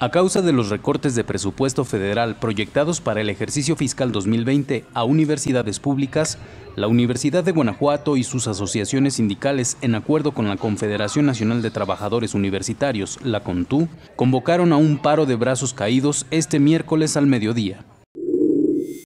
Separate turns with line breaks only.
A causa de los recortes de presupuesto federal proyectados para el ejercicio fiscal 2020 a universidades públicas, la Universidad de Guanajuato y sus asociaciones sindicales, en acuerdo con la Confederación Nacional de Trabajadores Universitarios, la CONTU, convocaron a un paro de brazos caídos este miércoles al mediodía.